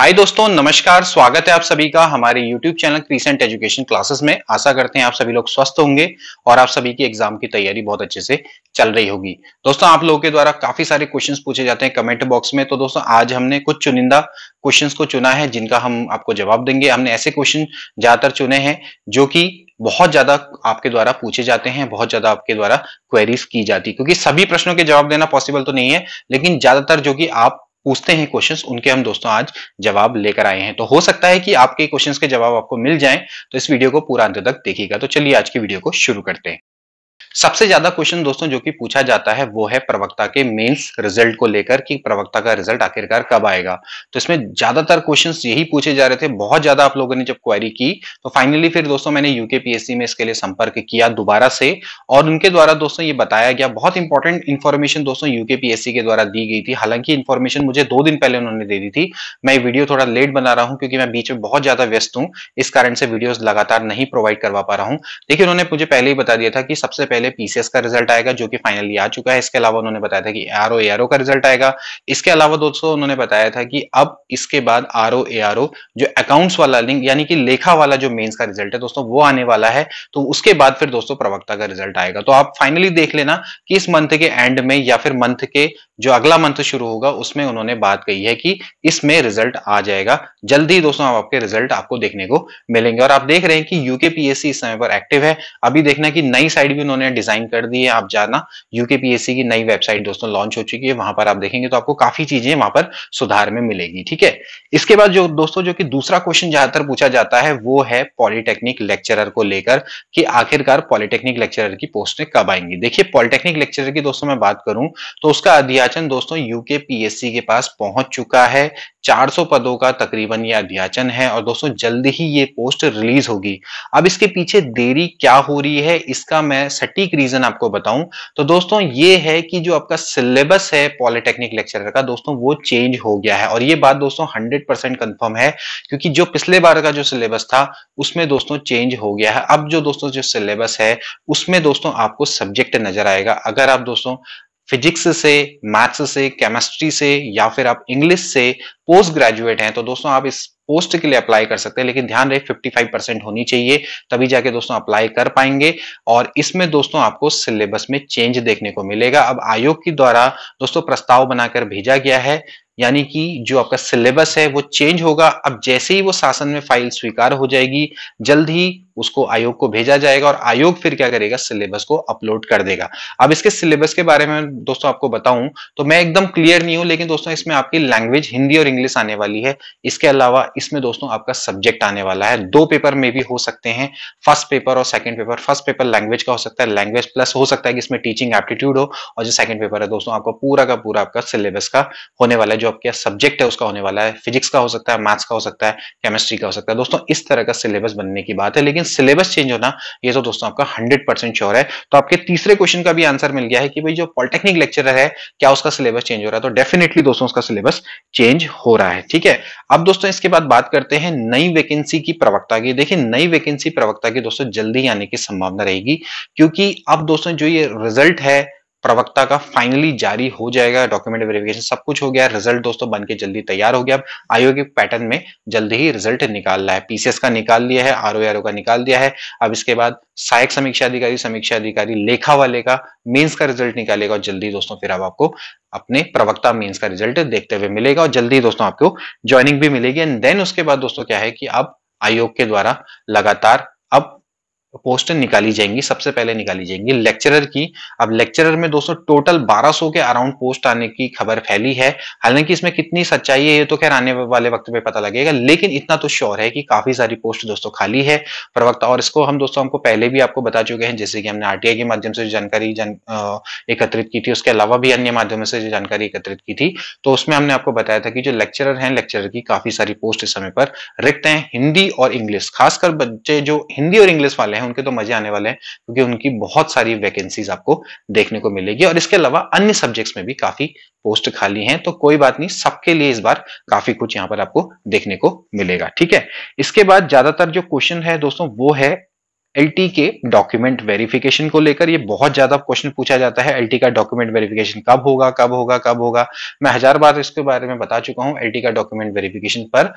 हाय दोस्तों नमस्कार स्वागत है आप सभी का हमारे YouTube channel Crescent Education Classes में आशा करते हैं आप सभी लोग स्वस्थ होंगे और आप सभी की एग्जाम की तैयारी बहुत अच्छे से चल रही होगी दोस्तों आप लोगों के द्वारा काफी सारे क्वेश्चंस पूछे जाते हैं कमेंट बॉक्स में तो दोस्तों आज हमने कुछ चुनिंदा क्वेश्चन को चुना है जिनका हम आपको जवाब देंगे हमने ऐसे क्वेश्चन ज्यादातर चुने हैं जो की बहुत ज्यादा आपके द्वारा पूछे जाते हैं बहुत ज्यादा आपके द्वारा क्वेरीज की जाती है क्योंकि सभी प्रश्नों के जवाब देना पॉसिबल तो नहीं है लेकिन ज्यादातर जो कि आप पूछते हैं क्वेश्चंस उनके हम दोस्तों आज जवाब लेकर आए हैं तो हो सकता है कि आपके क्वेश्चंस के जवाब आपको मिल जाएं तो इस वीडियो को पूरा अंत तक देखिएगा तो चलिए आज की वीडियो को शुरू करते हैं सबसे ज्यादा क्वेश्चन दोस्तों जो कि पूछा जाता है वो है प्रवक्ता के मेंस रिजल्ट को लेकर कि प्रवक्ता का रिजल्ट आखिरकार कब आएगा तो इसमें ज्यादातर क्वेश्चन यही पूछे जा रहे थे बहुत ज्यादा आप लोगों ने जब क्वेरी की तो फाइनली फिर दोस्तों मैंने यूके में इसके लिए संपर्क किया दोबारा से और उनके द्वारा दोस्तों ये बताया गया बहुत इंपॉर्टेंट इन्फॉर्मेशन दोस्तों यूके के द्वारा दी गई थी हालांकि इन्फॉर्मेशन मुझे दो दिन पहले उन्होंने दे दी थी मैं वीडियो थोड़ा लेट बना रहा हूँ क्योंकि मैं बीच में बहुत ज्यादा व्यस्त हूँ इस कारण से वीडियो लगातार नहीं प्रोवाइड करवा पा रहा हूँ लेकिन उन्होंने मुझे पहले ही बता दिया था कि सबसे पहले पहले पीसीएस का रिजल्ट आएगा जो कि फाइनली आ चुका है इसके अलावा उन्होंने बताया था कि आर ओ का रिजल्ट आएगा इसके अलावा दोस्तों उन्होंने बताया था कि अब इसके बाद आर ओ जो अकाउंट्स वाला लिंक यानी कि लेखा वाला जो मेन्स का रिजल्ट है दोस्तों वो आने वाला है तो उसके बाद फिर दोस्तों प्रवक्ता का रिजल्ट आएगा तो आप फाइनली देख लेना कि इस मंथ के एंड में या फिर मंथ के जो अगला मंथ शुरू होगा उसमें उन्होंने बात कही है कि इसमें रिजल्ट आ जाएगा जल्दी ही दोस्तों आपके रिजल्ट आपको देखने को मिलेंगे और आप देख रहे हैं कि यूके पीएससी इस समय पर एक्टिव है अभी देखना कि नई साइड भी उन्होंने ने डिजाइन कर दी है आप जाना यूकेपीएससी की नई वेबसाइट दोस्तों लॉन्च हो चुकी है वहां पर आप देखेंगे तो आपको काफी चीजें वहां पर सुधार में मिलेगी ठीक है इसके बाद जो दोस्तों जो कि दूसरा क्वेश्चन ज्यादातर पूछा जाता है वो है पॉलिटेक्निक लेक्चरर को लेकर कि आखिरकार पॉलिटेक्निक लेक्चरर की पोस्टें कब आएंगी देखिए पॉलिटेक्निक लेक्चरर की दोस्तों मैं बात करूं तो उसका अध्याचन दोस्तों यूके पीएससी के पास पहुंच चुका है 400 पदों का तकरीबन ये अध्याचन है और दोस्तों जल्द ही ये पोस्ट रिलीज होगी अब इसके पीछे देरी क्या हो रही है इसका मैं सटीक सटीक रीजन आपको बताऊं तो दोस्तों ये है कि जो आपका सिलेबस है पॉलिटेक्निक लेक्चर का दोस्तों वो चेंज हो गया है और ये बात दोस्तों हंड्रेड परसेंट कन्फर्म है क्योंकि जो पिछले बार का जो सिलेबस था उसमें दोस्तों चेंज हो गया है अब जो दोस्तों जो सिलेबस है उसमें दोस्तों आपको सब्जेक्ट नजर आएगा अगर आप दोस्तों फिजिक्स से मैथ्स से केमिस्ट्री से या फिर आप इंग्लिश से पोस्ट ग्रेजुएट हैं तो दोस्तों आप इस पोस्ट के लिए अप्लाई कर सकते हैं लेकिन ध्यान रहे 55 परसेंट होनी चाहिए तभी जाके दोस्तों अप्लाई कर पाएंगे और इसमें दोस्तों आपको सिलेबस में चेंज देखने को मिलेगा अब आयोग के द्वारा दोस्तों प्रस्ताव बनाकर भेजा गया है यानी कि जो आपका सिलेबस है वो चेंज होगा अब जैसे ही वो शासन में फाइल स्वीकार हो जाएगी जल्द ही उसको आयोग को भेजा जाएगा और आयोग फिर क्या करेगा सिलेबस को अपलोड कर देगा अब इसके सिलेबस के बारे में दोस्तों आपको बताऊं तो मैं एकदम क्लियर नहीं हूं लेकिन दोस्तों इसमें आपकी लैंग्वेज हिंदी और इंग्लिश आने वाली है इसके अलावा इसमें दोस्तों आपका सब्जेक्ट आने वाला है दो पेपर में भी हो सकते हैं फर्स्ट पेपर और second paper first paper language का हो सकता है लैंग्वेज प्लस हो सकता है कि इसमें टीचिंग एप्टीट्यूड हो और जो सेकंड पेपर है दोस्तों आपका पूरा का पूरा आपका सिलेबस का होने वाला है जो आपका सब्जेक्ट है उसका होने वाला है फिजिक्स का हो सकता है मैथ्स का हो सकता है केमिस्ट्री का हो सकता है दोस्तों इस तरह का सिलेबस बनने की बात है लेकिन सिलेबस चेंज होना ये तो दोस्तों आपका हंड्रेड परसेंट श्योर है तो आपके तीसरे क्वेश्चन का भी आंसर मिल गया है कि भाई जो पॉलिटेक्निक लेक्चरर है क्या उसका सिलेबस चेंज हो रहा है तो डेफिनेटली दोस्तों उसका सिलेबस चेंज हो रहा है ठीक है अब दोस्तों इसके बाद बात करते हैं नई वैकेंसी की प्रवक्ता की देखिए नई वैकेंसी प्रवक्ता की दोस्तों जल्दी आने की संभावना रहेगी क्योंकि अब दोस्तों जो ये रिजल्ट है प्रवक्ता का फाइनली जारी हो जाएगा डॉक्यूमेंट वेरिफिकेशन सब कुछ हो गया रिजल्ट दोस्तों बन के जल्दी तैयार हो गया अब आयोग के पैटर्न में जल्दी ही रिजल्ट रहा है पीसीएस का निकाल लिया है आर ओ का निकाल दिया है अब इसके बाद सहायक समीक्षा अधिकारी समीक्षा अधिकारी लेखा वाले का मीन्स का रिजल्ट निकालेगा और जल्दी दोस्तों फिर अब आपको अपने प्रवक्ता मीन्स का रिजल्ट देखते हुए मिलेगा और जल्दी दोस्तों आपको ज्वाइनिंग भी मिलेगी एंड देन उसके बाद दोस्तों क्या है कि अब आयोग के द्वारा लगातार पोस्टें निकाली जाएंगी सबसे पहले निकाली जाएंगी लेक्चरर की अब लेक्चरर में दोस्तों टोटल 1200 के अराउंड पोस्ट आने की खबर फैली है हालांकि इसमें कितनी सच्चाई है ये तो खैर आने वाले वक्त में पता लगेगा लेकिन इतना तो श्योर है कि काफी सारी पोस्ट दोस्तों खाली है प्रवक्ता और इसको हम दोस्तों हमको पहले भी आपको बता चुके हैं जैसे कि हमने आरटीआई के माध्यम से जानकारी जन, एकत्रित की थी उसके अलावा भी अन्य माध्यमों से जानकारी एकत्रित की थी तो उसमें हमने आपको बताया था कि जो लेक्चरर है लेक्चरर की काफी सारी पोस्ट इस समय पर रिक्त हैं हिंदी और इंग्लिश खासकर बच्चे जो हिंदी और इंग्लिश वाले हैं उनके तो मजे आने वाले हैं क्योंकि उनकी बहुत सारी वैकेंसीज आपको देखने को मिलेगी और इसके अलावा अन्य सब्जेक्ट्स में भी काफी पोस्ट खाली हैं तो कोई बात नहीं सबके लिए इस बार काफी कुछ यहाँ पर आपको देखने को मिलेगा ठीक है इसके बाद ज्यादातर जो क्वेश्चन है दोस्तों वो है एल के डॉक्यूमेंट वेरिफिकेशन को लेकर ये बहुत ज्यादा क्वेश्चन पूछा जाता है एल का डॉक्यूमेंट वेरिफिकेशन कब होगा कब होगा कब होगा मैं हजार बार इसके बारे में बता चुका हूं एल का डॉक्यूमेंट वेरिफिकेशन पर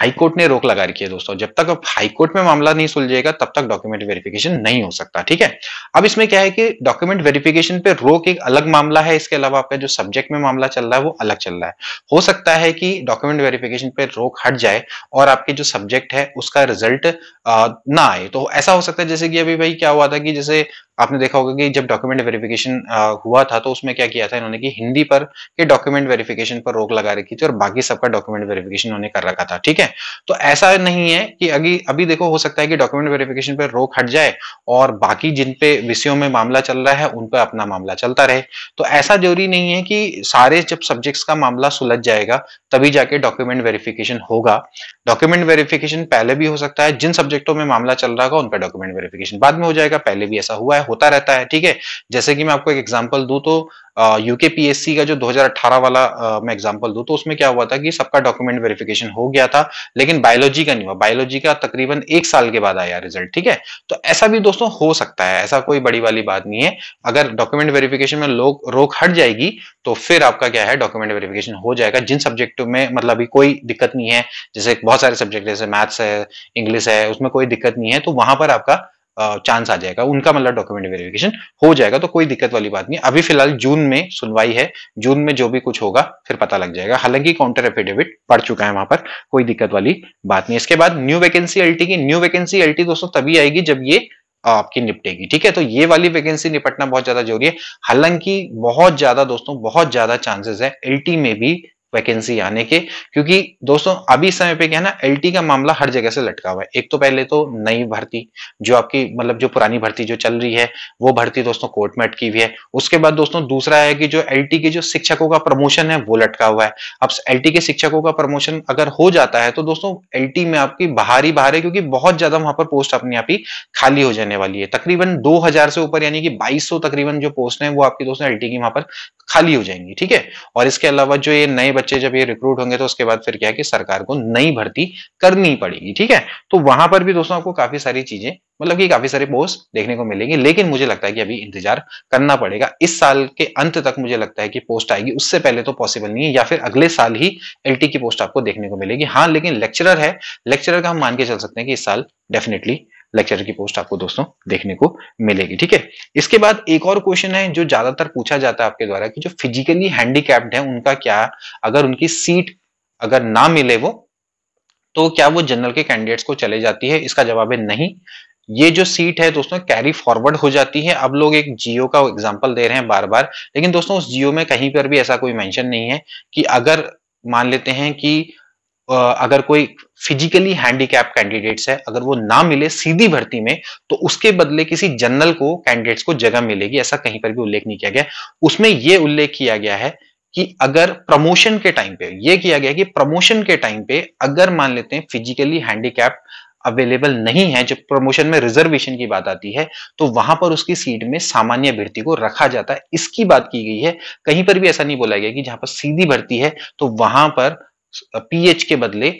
हाईकोर्ट ने रोक लगा रखी है दोस्तों जब तक हाईकोर्ट में मामला नहीं सुलझेगा तब तक डॉक्यूमेंट वेरिफिकेशन नहीं हो सकता ठीक है अब इसमें क्या है कि डॉक्यूमेंट वेरिफिकेशन पे रोक एक अलग मामला है इसके अलावा आपका जो सब्जेक्ट में मामला चल रहा है वो अलग चल रहा है हो सकता है कि डॉक्यूमेंट वेरिफिकेशन पे रोक हट जाए और आपके जो सब्जेक्ट है उसका रिजल्ट ना आए तो ऐसा हो सकता है जैसे कि अभी भाई क्या हुआ था कि जैसे आपने देखा होगा कि जब डॉक्यूमेंट वेरिफिकेशन हुआ था तो उसमें क्या किया था इन्होंने कि हिंदी पर के डॉक्यूमेंट वेरिफिकेशन पर रोक लगा रखी थी और बाकी सबका डॉक्यूमेंट वेरिफिकेशन उन्होंने कर रखा था ठीक है तो ऐसा नहीं है कि अभी अभी देखो हो सकता है कि डॉक्यूमेंट वेरिफिकेशन पर रोक हट जाए और बाकी जिन पे विषयों में मामला चल रहा है उन पर अपना मामला चलता रहे तो ऐसा जरूरी नहीं है कि सारे जब सब्जेक्ट्स का मामला सुलझ जाएगा तभी जाके डॉक्यूमेंट वेरिफिकेशन होगा डॉक्यूमेंट वेरिफिकेशन पहले भी हो सकता है जिन सब्जेक्टों में मामला चल रहा होगा उन पर डॉक्यूमेंट वेरिफिकेशन बाद में हो जाएगा पहले भी ऐसा हुआ है होता रहता है ठीक है जैसे कि मैं आपको एक एग्जाम्पल दू तो यूके पीएससी का जो 2018 वाला आ, मैं एग्जाम्पल दू तो उसमें क्या हुआ था कि सबका डॉक्यूमेंट वेरिफिकेशन हो गया था लेकिन बायोलॉजी का नहीं हुआ बायोलॉजी का तकरीबन एक साल के बाद आया रिजल्ट ठीक है तो ऐसा भी दोस्तों हो सकता है ऐसा कोई बड़ी वाली बात नहीं है अगर डॉक्यूमेंट वेरिफिकेशन में लोग रोक हट जाएगी तो फिर आपका क्या है डॉक्यूमेंट वेरिफिकेशन हो जाएगा जिन सब्जेक्ट में मतलब अभी कोई दिक्कत नहीं है जैसे बहुत सारे सब्जेक्ट जैसे मैथ्स है इंग्लिश है उसमें कोई दिक्कत नहीं है तो वहां पर आपका चांस आ जाएगा उनका मतलब डॉक्यूमेंट वेरिफिकेशन हो जाएगा तो कोई दिक्कत वाली बात नहीं अभी फिलहाल जून में सुनवाई है जून में जो भी कुछ होगा फिर पता लग जाएगा हालांकि काउंटर एफिडेविट पड़ चुका है वहां पर कोई दिक्कत वाली बात नहीं इसके बाद न्यू वैकेंसी एलटी की न्यू वैकेंसी एलटी दोस्तों तभी आएगी जब ये आपकी निपटेगी ठीक है तो ये वाली वैकेंसी निपटना बहुत ज्यादा जरूरी है हालांकि बहुत ज्यादा दोस्तों बहुत ज्यादा चांसेस है एलटी में भी वैकेंसी आने के क्योंकि दोस्तों अभी समय पे क्या है ना एलटी का मामला हर जगह से लटका हुआ है एक तो पहले तो नई भर्ती जो आपकी मतलब जो पुरानी भर्ती जो चल रही है वो भर्ती दोस्तों कोर्ट में अटकी हुई है उसके बाद दोस्तों दूसरा है कि जो एलटी के जो शिक्षकों का प्रमोशन है वो लटका हुआ है अब एलटी के शिक्षकों का प्रमोशन अगर हो जाता है तो दोस्तों एलटी में आपकी बाहर ही बाहर है क्योंकि बहुत ज्यादा वहां पर पोस्ट अपने आप ही खाली हो जाने वाली है तकरीबन दो से ऊपर यानी कि बाईस तकरीबन जो पोस्ट है वो आपकी दोस्तों एलटी की वहां पर खाली हो जाएंगी ठीक है और इसके अलावा जो ये नए बच्चे जब ये रिक्रूट होंगे तो उसके बाद फिर क्या है कि सरकार को नई भर्ती करनी पड़ेगी ठीक है तो वहां पर भी दोस्तों आपको काफी सारी चीजें मतलब कि काफी सारे पोस्ट देखने को मिलेंगे लेकिन मुझे लगता है कि अभी इंतजार करना पड़ेगा इस साल के अंत तक मुझे लगता है कि पोस्ट आएगी उससे पहले तो पॉसिबल नहीं है या फिर अगले साल ही एलटी की पोस्ट आपको देखने को मिलेगी हाँ लेकिन लेक्चरर है लेक्चरर का हम मान के चल सकते हैं कि इस साल डेफिनेटली लेक्चर की पोस्ट आपको दोस्तों देखने को मिलेगी ठीक है इसके बाद एक और क्वेश्चन है जो ज्यादातर पूछा जाता है आपके द्वारा कि जो फिजिकली हैंडीकैप्ड है उनका क्या अगर उनकी सीट अगर ना मिले वो तो क्या वो जनरल के कैंडिडेट्स को चले जाती है इसका जवाब है नहीं ये जो सीट है दोस्तों कैरी फॉरवर्ड हो जाती है अब लोग एक जियो का एग्जाम्पल दे रहे हैं बार बार लेकिन दोस्तों उस जियो में कहीं पर भी ऐसा कोई मेंशन नहीं है कि अगर मान लेते हैं कि अगर कोई फिजिकली हैंडीकैप कैंडिडेट्स है अगर वो ना मिले सीधी भर्ती में तो उसके बदले किसी जनरल को कैंडिडेट्स को जगह मिलेगी ऐसा कहीं पर भी उल्लेख नहीं किया गया उसमें यह उल्लेख किया गया है कि अगर प्रमोशन के टाइम पे यह किया गया कि प्रमोशन के टाइम पे अगर मान लेते हैं फिजिकली हैंडीकैप अवेलेबल नहीं है जब प्रमोशन में रिजर्वेशन की बात आती है तो वहां पर उसकी सीट में सामान्य भर्ती को रखा जाता है इसकी बात की गई है कहीं पर भी ऐसा नहीं बोला गया कि जहां पर सीधी भर्ती है तो वहां पर पीएच के बदले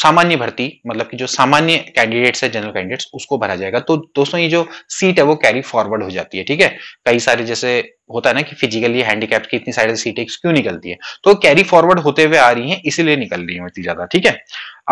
सामान्य भर्ती मतलब कि जो सामान्य कैंडिडेट्स है जनरल कैंडिडेट्स उसको भरा जाएगा तो दोस्तों ये जो सीट है वो कैरी फॉरवर्ड हो जाती है ठीक है कई सारे जैसे होता है ना कि फिजिकली हैंडीकैप की इतनी सारी सीटें क्यों निकलती है तो कैरी फॉरवर्ड होते हुए आ रही है इसीलिए निकल रही है इतनी ज्यादा ठीक है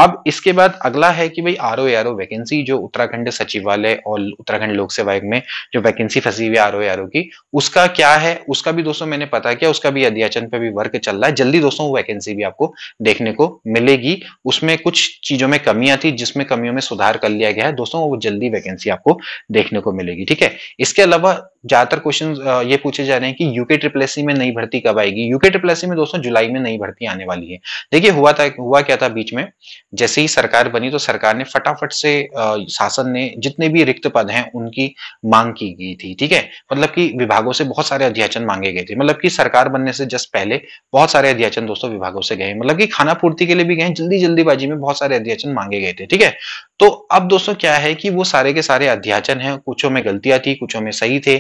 अब इसके बाद अगला है कि भाई R O R O vacancy जो उत्तराखंड सचिवालय और उत्तराखंड लोक सेवा आयोग में जो वैकेंसी फंसी हुई आर ओ आर ओ की उसका क्या है उसका भी दोस्तों मैंने पता किया उसका भी अध्याचन पे भी वर्क चल रहा है जल्दी दोस्तों वो वैकेंसी भी आपको देखने को मिलेगी उसमें कुछ चीजों में कमियां थी जिसमें कमियों में सुधार कर लिया गया है दोस्तों वो जल्दी वैकेंसी आपको देखने को मिलेगी ठीक है इसके अलावा ज्यादातर क्वेश्चन ये पूछे जा रहे हैं कि यूके ट्रिपलेसी में नई भर्ती कब आएगी यूके ट्रिपलेसी में दोस्तों जुलाई में नई भर्ती आने वाली है देखिए हुआ था हुआ क्या था बीच में जैसे ही सरकार बनी तो सरकार ने फटाफट से शासन ने जितने भी रिक्त पद हैं उनकी मांग की गई थी ठीक है मतलब की विभागों से बहुत सारे अध्याचन मांगे गए थे मतलब की सरकार बनने से जस्ट पहले बहुत सारे अध्याचन दोस्तों विभागों से गए मतलब की खाना पूर्ति के लिए भी गए जल्दी जल्दीबाजी में बहुत सारे अध्याचन मांगे गए थे ठीक है तो अब दोस्तों क्या है कि वो सारे के सारे अध्याचन हैं कुछों में गलतियां थी कुछों में सही थे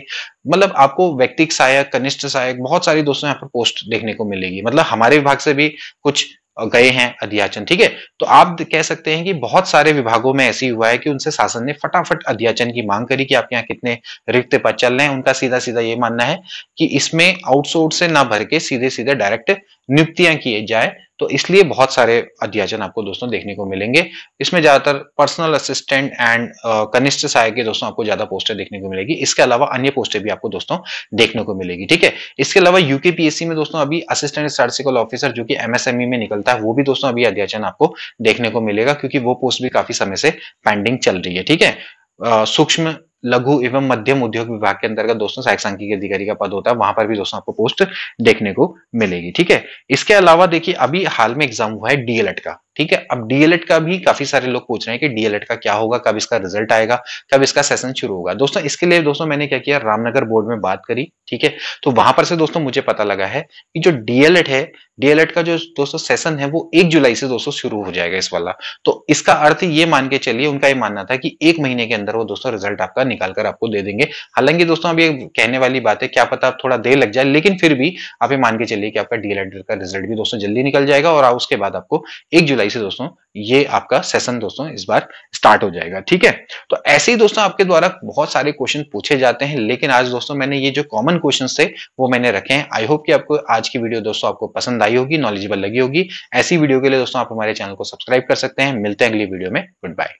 मतलब आपको व्यक्तिक सहायक कनिष्ठ सहायक बहुत सारी दोस्तों यहाँ पर पोस्ट देखने को मिलेगी मतलब हमारे विभाग से भी कुछ गए हैं अध्याचन ठीक है तो आप कह सकते हैं कि बहुत सारे विभागों में ऐसी हुआ है कि उनसे शासन ने फटाफट अध्याचन की मांग करी कि आपके यहाँ कितने रिक्त पद चल रहे हैं उनका सीधा सीधा ये मानना है कि इसमें आउटसोर्स से ना भर के सीधे सीधे डायरेक्ट नियुक्तियां किए जाए तो इसलिए बहुत सारे अध्याचन आपको दोस्तों देखने को मिलेंगे इसमें ज्यादातर पर्सनल असिस्टेंट एंड कनिष्ठ सहायक के दोस्तों आपको ज्यादा पोस्टें देखने को मिलेगी इसके अलावा अन्य पोस्टें भी आपको दोस्तों देखने को मिलेगी ठीक है इसके अलावा यूके पीएससी में दोस्तों अभी असिस्टेंट सर्जिकल ऑफिसर जो कि एमएसएमई e में निकलता है वो भी दोस्तों अभी अध्याचन आपको देखने को मिलेगा क्योंकि वो पोस्ट भी काफी समय से पेंडिंग चल रही है ठीक है सूक्ष्म लघु एवं मध्यम उद्योग विभाग के अंतर्गत दोस्तों सहायक सांख्यिकी अधिकारी का पद होता है वहां पर भी दोस्तों आपको पोस्ट देखने को मिलेगी ठीक है इसके अलावा देखिए अभी हाल में एग्जाम हुआ है डीएलएड e का ठीक है अब डीएलएड का भी काफी सारे लोग पूछ रहे हैं कि डीएलएड का क्या होगा कब इसका रिजल्ट आएगा कब इसका सेशन शुरू होगा दोस्तों इसके लिए दोस्तों मैंने क्या किया रामनगर बोर्ड में बात करी ठीक है तो वहां पर से दोस्तों मुझे पता लगा है कि जो डीएलएड है डीएलएड का जो दोस्तों सेशन है वो एक जुलाई से दोस्तों शुरू हो जाएगा इस वाला तो इसका अर्थ ये मान के चलिए उनका ये मानना था कि एक महीने के अंदर वो दोस्तों रिजल्ट आपका निकाल कर आपको दे देंगे हालांकि दोस्तों अब ये कहने वाली बात है क्या पता थोड़ा देर लग जाए लेकिन फिर भी आप ये मान के चलिए कि आपका डीएलएड का रिजल्ट भी दोस्तों जल्दी निकल जाएगा और उसके बाद आपको एक जुलाई सताईस से दोस्तों ये आपका सेशन दोस्तों इस बार स्टार्ट हो जाएगा ठीक है तो ऐसे ही दोस्तों आपके द्वारा बहुत सारे क्वेश्चन पूछे जाते हैं लेकिन आज दोस्तों मैंने ये जो कॉमन क्वेश्चन थे वो मैंने रखे हैं आई होप कि आपको आज की वीडियो दोस्तों आपको पसंद आई होगी नॉलेजेबल लगी होगी ऐसी वीडियो के लिए दोस्तों आप हमारे चैनल को सब्सक्राइब कर सकते हैं मिलते हैं अगली वीडियो में गुड बाय